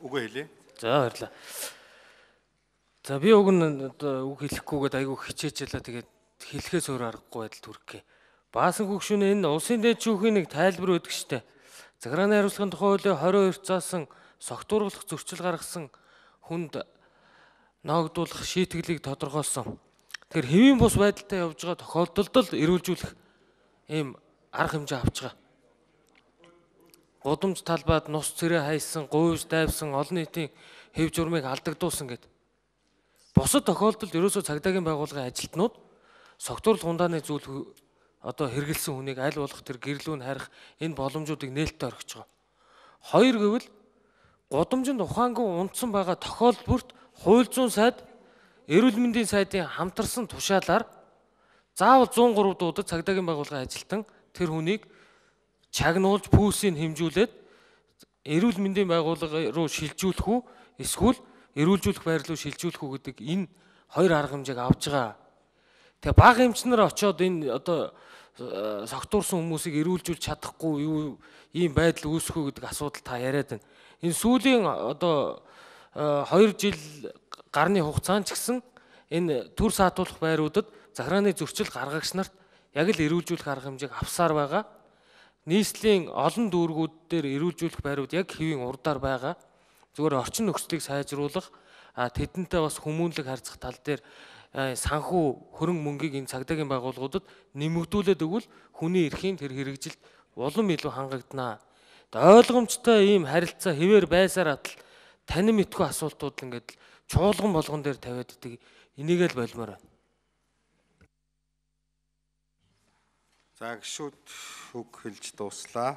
үгөө хэлээ. За баярлалаа. За би уг нь одоо үг хэлэхгүйгээд айгүй хичээжлаа тэгээд хэлэхээс өөр аргагүй байдал төрөхгүй. Баасан хөгшүүн энэ улсын дээд шүүхийн нэг тайлбар өгдөг штэ. Заграаны хариуцлагын тухай хуулийн 22-т заасан согтууруулах зөрчил гаргасан хүнд ноогдуулах шийтгэлийг тодорхойлсон. Тэгэхээр хэвийн бус байдалтай явж байгаа тохиолдолд л эрүүлжүүлэх ийм арга хэмжээ авч байгаа гудамж талбайд нус цэрэ хайсан, гуйж дайвсан олон нийтийн хэв журмыг алдагдуулсан гэд. Бусад тохиолдолд ерөөсөө цагдаагийн байгууллагын ажилтнууд согтуурл хундааны зүйл одоо хэрэгэлсэн хүнийг аль болох тэр гэрлүү нь харих энэ боломжуудыг нээлттэй орхиж байгаа. Хоёр гэвэл гудамжинд ухаангүй унтсан байгаа тохиолдолд хууль зүйн сайд эрүүл мэндийн сайдын хамтарсан тушаалаар заавал 103 дуудад цагдаагийн байгууллагын ажилтан тэр хүнийг чагнуулж пүүсийг хэмжүүлээд эрүүл мэндийн байгууллага руу шилжүүлэх үү эсвэл эрүүлжүүлэх байр руу шилжүүлэх үү гэдэг энэ хоёр арга хэмжээг авж байгаа. Тэгээ баг эмчнэр очоод энэ одоо э, согтуурсан хүмүүсийг эрүүлжүүлж чадахгүй юу ийм байдал үүсэхүү гэдэг асуудал та яриад байна. Энэ сүүлийн одоо 2 э, жил гарны хугацаанд ч гэсэн энэ төр саатуулах байруудад захирааны зөрчил гаргагч нарт яг л эрүүлжүүлэх арга хэмжээг авсаар байгаа нийслэлийн олон дүүргүүд дээр эрүүлжүүлэх байрууд яг хэвийн урдаар байгаа. Зүгээр орчин нөхцөлийг сайжруулах, тэдэнтэй бас хүмүүнлэг харьцах тал дээр санхүү хөрөнгө мөнгийг энэ цагдаагийн байгууллагуудад нэмэгдүүлээд өгвөл хүний эрхийн тэр хэрэгжилт улам илүү хангагданаа. Ойлгомжтой ийм харилцаа хэвээр байсаар атал танин мэдгүй асуултууд ингээд чуулган болгон дээр тавиад идэг энийгэл болмоор байна. За гişүүд үг хэлж дууслаа.